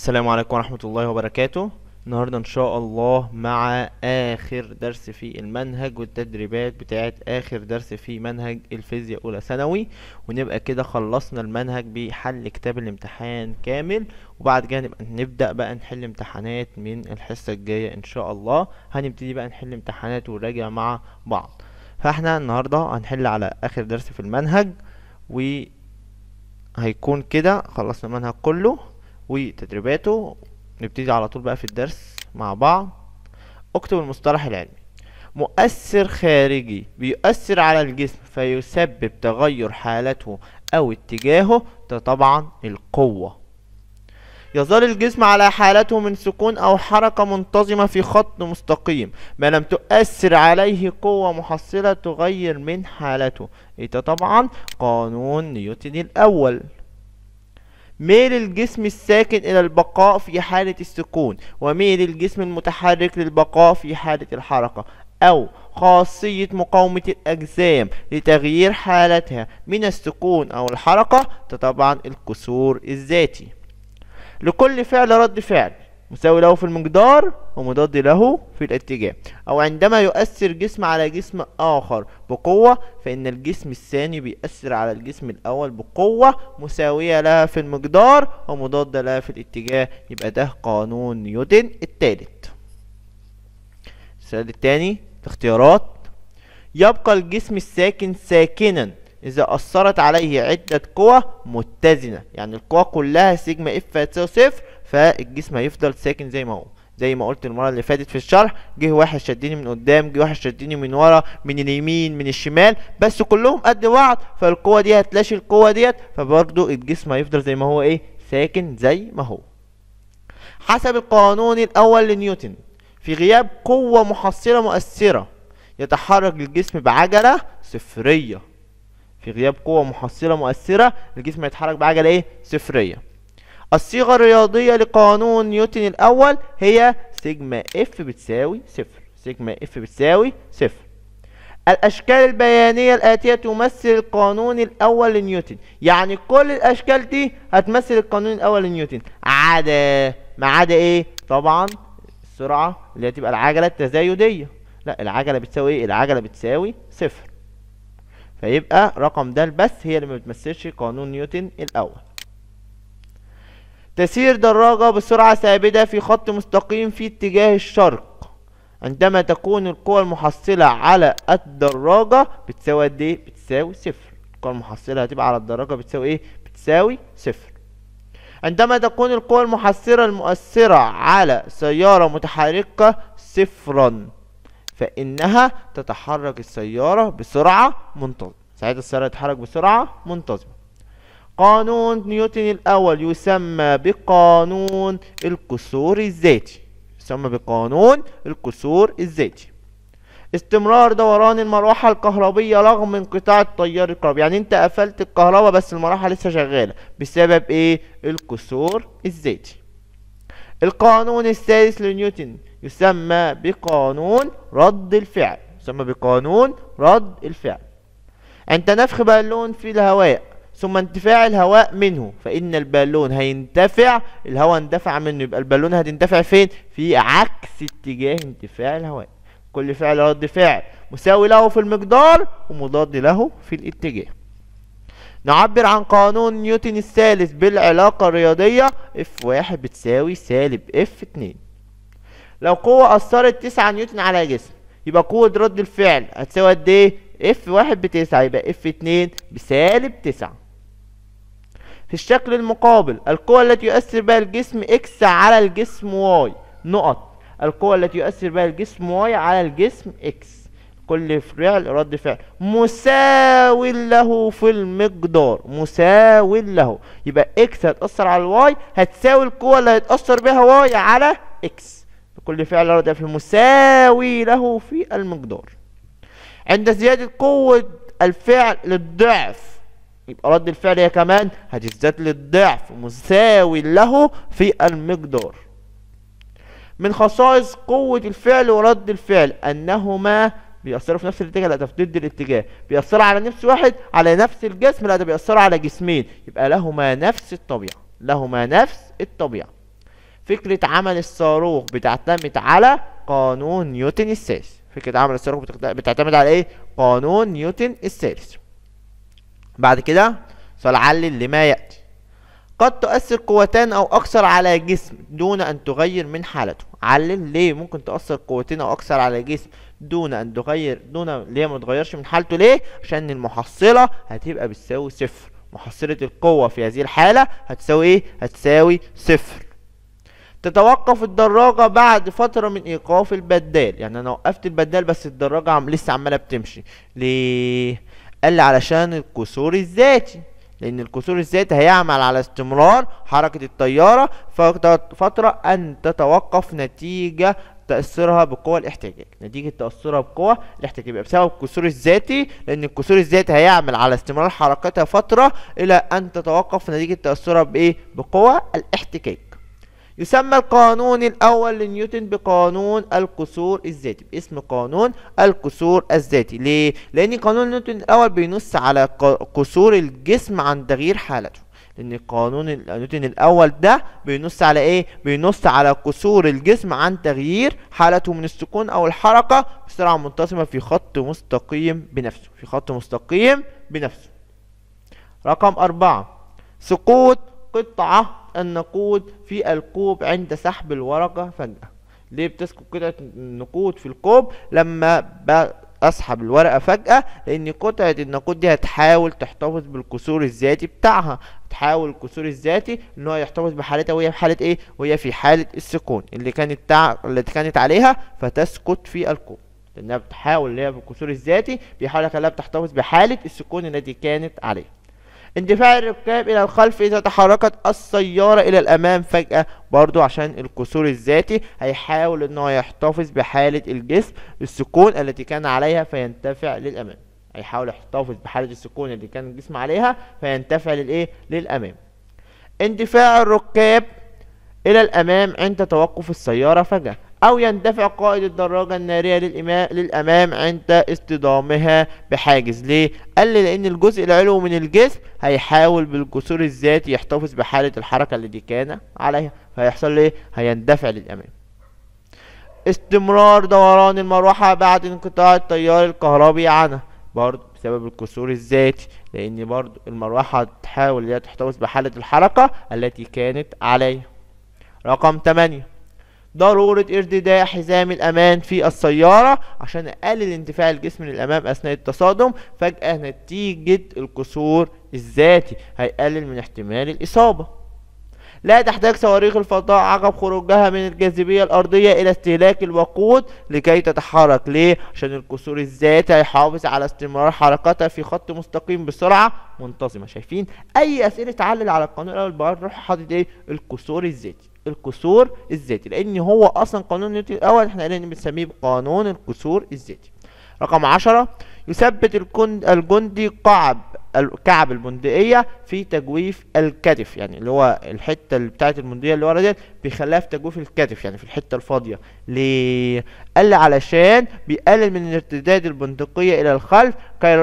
السلام عليكم ورحمة الله وبركاته النهاردة ان شاء الله مع اخر درس في المنهج والتدريبات بتاعت اخر درس في منهج الفيزياء اولى ثانوي ونبقى كده خلصنا المنهج بحل كتاب الامتحان كامل وبعد كده نبقى نبدأ بقى نحل امتحانات من الحصة الجاية ان شاء الله هنبتدي بقى نحل امتحانات ونراجع مع بعض فاحنا النهاردة هنحل على اخر درس في المنهج وهيكون كده خلصنا المنهج كله وتدريباته نبتدي على طول بقى في الدرس مع بعض اكتب المصطلح العلمي مؤثر خارجي بيؤثر على الجسم فيسبب تغير حالته او اتجاهه ده طبعا القوة يظل الجسم على حالته من سكون او حركة منتظمة في خط مستقيم ما لم تؤثر عليه قوة محصلة تغير من حالته ده طبعا قانون نيوتن الاول ميل الجسم الساكن إلى البقاء في حالة السكون وميل الجسم المتحرك للبقاء في حالة الحركة أو خاصية مقاومة الأجسام لتغيير حالتها من السكون أو الحركة طبعا الكسور الذاتي لكل فعل رد فعل مساوي له في المقدار ومضاد له في الاتجاه او عندما يؤثر جسم على جسم اخر بقوة فان الجسم الثاني بيأثر على الجسم الاول بقوة مساوية لها في المقدار ومضاد لها في الاتجاه يبقى ده قانون نيوتن الثالث السؤال الثاني الاختيارات يبقى الجسم الساكن ساكنا إذا أثرت عليه عدة قوى متزنة يعني القوى كلها سيجما اف هتساوي صفر فالجسم هيفضل ساكن زي ما هو زي ما قلت المرة اللي فاتت في الشرح جه واحد شدني من قدام جه واحد شدني من ورا من اليمين من الشمال بس كلهم قد بعض فالقوة دي هتلاشي القوة ديت فبرضو الجسم هيفضل زي ما هو ايه ساكن زي ما هو حسب القانون الأول لنيوتن في غياب قوة محصلة مؤثرة يتحرك الجسم بعجلة صفرية في غياب قوة محصلة مؤثرة الجسم هيتحرك بعجلة ايه صفرية الصيغة الرياضية لقانون نيوتن الأول هي سيجما اف بتساوي صفر سيجما اف بتساوي صفر الأشكال البيانية الآتية تمثل القانون الأول لنيوتن يعني كل الأشكال دي هتمثل القانون الأول لنيوتن عدا ما عدا إيه؟ طبعا السرعة اللي هتبقى العجلة التزايدية لا العجلة بتساوي إيه؟ العجلة بتساوي صفر فيبقى رقم ده البث هي اللي ما بتمثلش قانون نيوتن الأول تسير دراجة بسرعة ثابتة في خط مستقيم في اتجاه الشرق عندما تكون القوى المحصلة على الدراجة بتساوي قد ايه؟ بتساوي صفر القوى المحصلة هتبقى على الدراجة بتساوي ايه؟ بتساوي صفر عندما تكون القوى المحصلة المؤثرة على سيارة متحركة صفرا فإنها تتحرك السيارة بسرعة منتظمة ساعتها السيارة تتحرك بسرعة منتظمة قانون نيوتن الأول يسمى بقانون الكسور الذاتي يسمى بقانون الكسور الذاتي استمرار دوران المروحة الكهربية رغم انقطاع التيار الكهربي يعني انت قفلت الكهرباء بس المروحة لسه شغالة بسبب ايه الكسور الذاتي القانون الثالث لنيوتن يسمى بقانون رد الفعل يسمى بقانون رد الفعل عند نفخ بالون في الهواء ثم انتفاع الهواء منه فإن البالون هينتفع الهواء اندفع منه يبقى البالون هتنتفع فين في عكس اتجاه انتفاع الهواء كل فعل رد فعل مساوي له في المقدار ومضاد له في الاتجاه نعبر عن قانون نيوتن الثالث بالعلاقة الرياضية F1 بتساوي سالب F2 لو قوة أثرت تسعة نيوتن على جسم يبقى قوة رد الفعل هتساوي قد إيه؟ اف واحد بتسعة يبقى اف اتنين بسالب تسعة في الشكل المقابل القوة التي يؤثر بها الجسم اكس على الجسم واي نقط القوة التي يؤثر بها الجسم واي على الجسم اكس كل فعل رد فعل مساوي له في المقدار مساوي له يبقى اكس هتأثر على الواي هتساوي القوة اللي هيتأثر بها واي على اكس كل فعل رد في مساوي له في المقدار عند زيادة قوة الفعل للضعف يبقى رد الفعل هي كمان هتزداد للضعف مساوي له في المقدار من خصائص قوة الفعل ورد الفعل أنهما بيأثروا في نفس الاتجاه لا ده في ضد الاتجاه بيأثروا على نفس واحد على نفس الجسم لا ده بيأثروا على جسمين يبقى لهما نفس الطبيعة لهما نفس الطبيعة فكرة عمل الصاروخ بتعتمد على قانون نيوتن الثالث فكرة عمل الصاروخ بتعتمد على ايه؟ قانون نيوتن الثالث بعد كده سأعلل لما يأتي قد تؤثر قوتان أو أكثر على جسم دون أن تغير من حالته علل ليه ممكن تؤثر قوتين أو أكثر على جسم دون أن تغير دون ليه ما تغيرش من حالته ليه عشان المحصلة هتبقى بتساوي صفر محصلة القوة في هذه الحالة هتساوي ايه هتساوي صفر تتوقف الدراجة بعد فترة من ايقاف البدال يعني انا وقفت البدال بس الدراجة عم لسه عمالة بتمشي ليه قال لي علشان الكسور الذاتي لان الكسور الذاتي هيعمل على استمرار حركة الطيارة فترة ان تتوقف نتيجة تأثرها بقوة الاحتكاك نتيجة تأثرها بقوة الاحتكاك يبقى بسبب الكسور الذاتي لأن الكسور الذاتي هيعمل على استمرار حركتها فترة إلى أن تتوقف نتيجة تأثرها بإيه؟ بقوة الاحتكاك يسمى القانون الأول لنيوتن بقانون القصور الذاتي باسم قانون القصور الذاتي ليه؟ لأن قانون نيوتن الأول بينص على قصور الجسم عن تغيير حالته لأن قانون نيوتن الأول ده بينص على إيه؟ بينص على قصور الجسم عن تغيير حالته من السكون أو الحركة بسرعة منتصمة في خط مستقيم بنفسه في خط مستقيم بنفسه رقم أربعة سقوط قطعة النقود في الكوب عند سحب الورقة فجأة ليه بتسكب قطعة النقود في الكوب لما اسحب الورقة فجأة لان قطعة النقود دي هتحاول تحتفظ بالكسور الذاتي بتاعها تحاول الكسور الذاتي ان هو يحتفظ بحالتها وهي في حالة ايه وهي في حالة السكون اللي كانت تع... اللي كانت عليها فتسكت في الكوب لانها بتحاول اللي هي بالكسور الذاتي بيحاول يخليها بتحتفظ بحالة السكون التي كانت عليها اندفاع الركاب الى الخلف اذا تحركت السيارة الى الامام فجأة برضو عشان الكسور الذاتي هيحاول انه يحتفظ بحالة الجسم السكون التي كان عليها فينتفع للامام هيحاول يحتفظ بحالة السكون اللي كان الجسم عليها فينتفع للايه للامام اندفاع الركاب الى الامام عند توقف السيارة فجأة أو يندفع قائد الدراجة النارية للأمام عند اصطدامها بحاجز ليه؟ قال لي لأن الجزء العلوي من الجسم هيحاول بالجسور الذاتي يحتفظ بحالة الحركة التي كان عليها فهيحصل له هيندفع للأمام استمرار دوران المروحة بعد انقطاع التيار الكهربي عنها برضه بسبب الكسور الذاتي لأن برضه المروحة تحاول إنها تحتفظ بحالة الحركة التي كانت عليها رقم تمانية ضرورة ارتداء حزام الأمان في السيارة عشان أقلل اندفاع الجسم للأمام أثناء التصادم فجأة نتيجة الكسور الذاتي هيقلل من احتمال الإصابة لا تحتاج صواريخ الفضاء عقب خروجها من الجاذبية الأرضية إلى استهلاك الوقود لكي تتحرك ليه؟ عشان الكسور الذاتي هيحافظ على استمرار حركتها في خط مستقيم بسرعة منتظمة شايفين؟ أي أسئلة تعلل على القانون الأول روح حاطط إيه؟ الكسور الذاتي الكسور الذاتي لان هو اصلا قانون نيوتن الاول احنا قلنا بنسميه بقانون الكسور الذاتي رقم عشرة يثبت الجندي قعب الكعب البندقيه في تجويف الكتف يعني اللي هو الحته اللي بتاعت البندقيه اللي ورا ديت بيخليها في تجويف الكتف يعني في الحته الفاضيه ليه قال لي علشان بيقلل من ارتداد البندقيه الى الخلف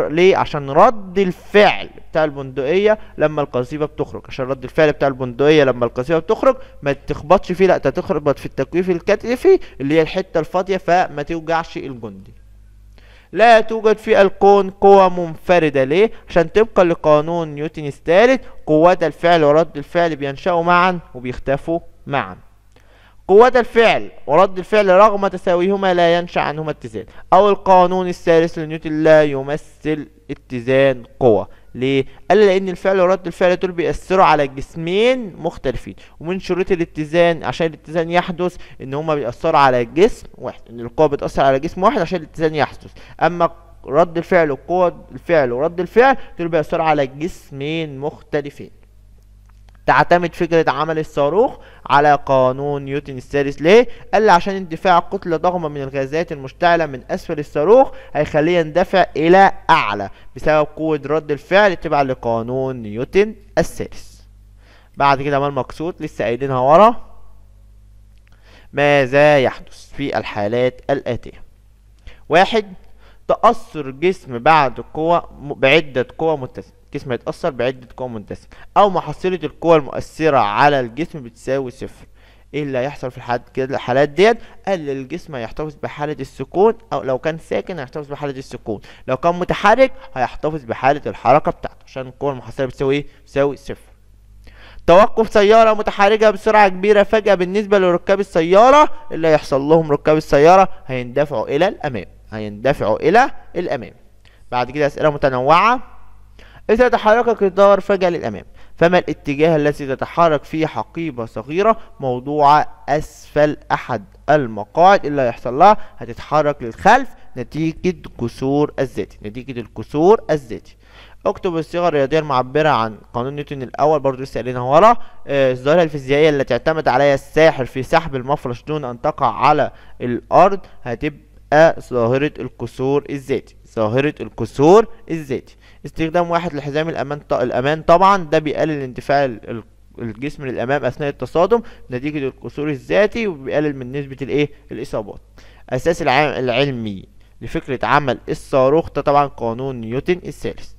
ليه عشان رد الفعل بتاع البندقيه لما القصيبه بتخرج عشان رد الفعل بتاع البندقيه لما القصيبه بتخرج ما تخبطش فيه لا تخبط في التجويف الكتفي اللي هي الحته الفاضيه فما توجعش الجندي لا توجد في الكون قوى منفردة ليه؟ عشان طبقا لقانون نيوتن الثالث قوات الفعل ورد الفعل بينشأوا معا وبيختفوا معا قوات الفعل ورد الفعل رغم تساويهما لا ينشأ عنهما اتزان أو القانون الثالث لنيوتن لا يمثل اتزان قوى ليه؟ قال لأن الفعل ورد الفعل دول بيأثروا على جسمين مختلفين ومن شروط الاتزان عشان الاتزان يحدث إن هما بيأثروا على جسم واحد إن القوة بتأثر على جسم واحد عشان الاتزان يحدث أما رد الفعل وقوة الفعل ورد الفعل دول بيأثروا على جسمين مختلفين تعتمد فكرة عمل الصاروخ على قانون نيوتن الثالث ليه؟ قال لي عشان اندفاع كتلة ضخمة من الغازات المشتعلة من أسفل الصاروخ هيخليه يندفع إلى أعلى بسبب قوة رد الفعل تبعا لقانون نيوتن الثالث. بعد كده ما المقصود لسه قايلينها ورا ماذا يحدث في الحالات الآتية؟ واحد تأثر جسم بعد قوة بعدة قوى متزنة الجسم هيتأثر بعدة قوى مندسة أو محصلة القوى المؤثرة على الجسم بتساوي صفر ايه اللي هيحصل في الحالات كده الحالات ديت قال الجسم هيحتفظ بحالة السكون او لو كان ساكن هيحتفظ بحالة السكون لو كان متحرك هيحتفظ بحالة الحركة بتاعته عشان القوة المحصلة بتساوي ايه بتساوي صفر توقف سيارة متحركة بسرعة كبيرة فجأة بالنسبة لركاب السيارة اللي هيحصل لهم ركاب السيارة هيندفعوا الى الامام هيندفعوا الى الامام بعد كده اسئلة متنوعة إذا تحركت الدار فجأة للأمام فما الاتجاه الذي تتحرك فيه حقيبة صغيرة موضوعة أسفل أحد المقاعد اللي هيحصل لها هتتحرك للخلف نتيجة كسور الذاتي نتيجة الكسور الذاتي اكتب الصيغه الرياضيه المعبره عن قانون نيوتن الاول برضه لسه قايلينها ورا آه، الظاهره الفيزيائيه التي اعتمد عليها الساحر في سحب المفرش دون ان تقع على الارض هتبقى ظاهره الكسور الذاتي ظاهره الكسور الذاتي استخدام واحد لحزام الأمان, الأمان طبعا ده بيقلل اندفاع الجسم للأمام أثناء التصادم نتيجة القصور الذاتي وبيقلل من نسبة الإيه الإصابات أساس العلمي لفكرة عمل الصاروخ ده طبعا قانون نيوتن الثالث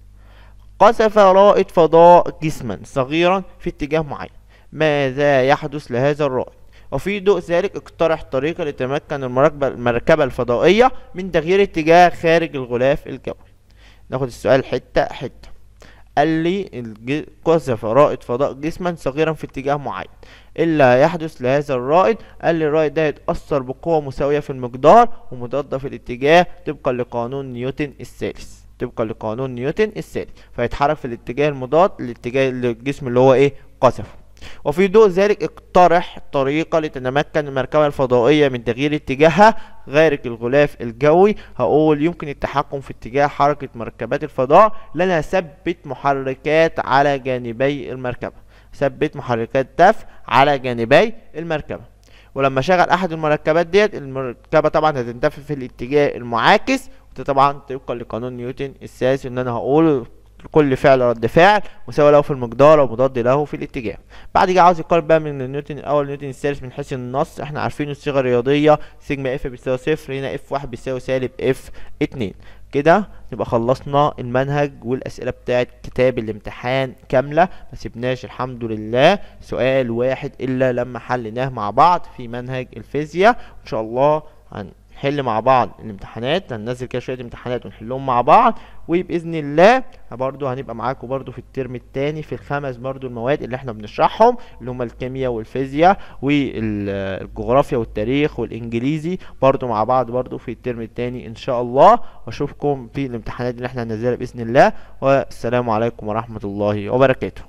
قذف رائد فضاء جسما صغيرا في اتجاه معين ماذا يحدث لهذا الرائد وفي ضوء ذلك اقترح طريقة لتمكن المركبة الفضائية من تغيير اتجاه خارج الغلاف الجوي ناخد السؤال حتة حتة قال لي قذف رائد فضاء جسما صغيرا في اتجاه معين ايه اللي هيحدث لهذا الرائد قال لي الرائد ده هيتأثر بقوة مساوية في المقدار ومضادة في الاتجاه طبقا لقانون نيوتن الثالث طبقا لقانون نيوتن الثالث فيتحرك في الاتجاه المضاد الاتجاه الجسم اللي هو ايه قذفه وفي ضوء ذلك اقترح طريقة لتتمكن المركبة الفضائية من تغيير اتجاهها غير الغلاف الجوي هقول يمكن التحكم في اتجاه حركة مركبات الفضاء لأنها ثبت محركات على جانبي المركبة ثبت محركات دفع على جانبي المركبة ولما شغل أحد المركبات ديت المركبة طبعا هتندفع في الاتجاه المعاكس وده طبعا طبقا لقانون نيوتن الساس إن أنا هقوله لكل فعل رد فعل مساوي له في المقدار ومضاد له في الاتجاه بعد كده عاوز يقارن بقى من نيوتن الاول نيوتن الثالث من حيث النص احنا عارفين الصيغه الرياضيه سيجما اف بيساوي صفر هنا اف واحد بيساوي سالب اف اتنين كده نبقى خلصنا المنهج والاسئله بتاعه كتاب الامتحان كامله ما سيبناش الحمد لله سؤال واحد الا لما حليناه مع بعض في منهج الفيزياء ان شاء الله هن نحل مع بعض الامتحانات هننزل كده شويه امتحانات ونحلهم مع بعض وباذن الله برضو هنبقى معاكم برضو في الترم الثاني في الخمس برضو المواد اللي احنا بنشرحهم اللي هم الكيمياء والفيزياء والجغرافيا والتاريخ والانجليزي برضو مع بعض برضو في الترم الثاني ان شاء الله واشوفكم في الامتحانات اللي احنا هننزلها باذن الله والسلام عليكم ورحمه الله وبركاته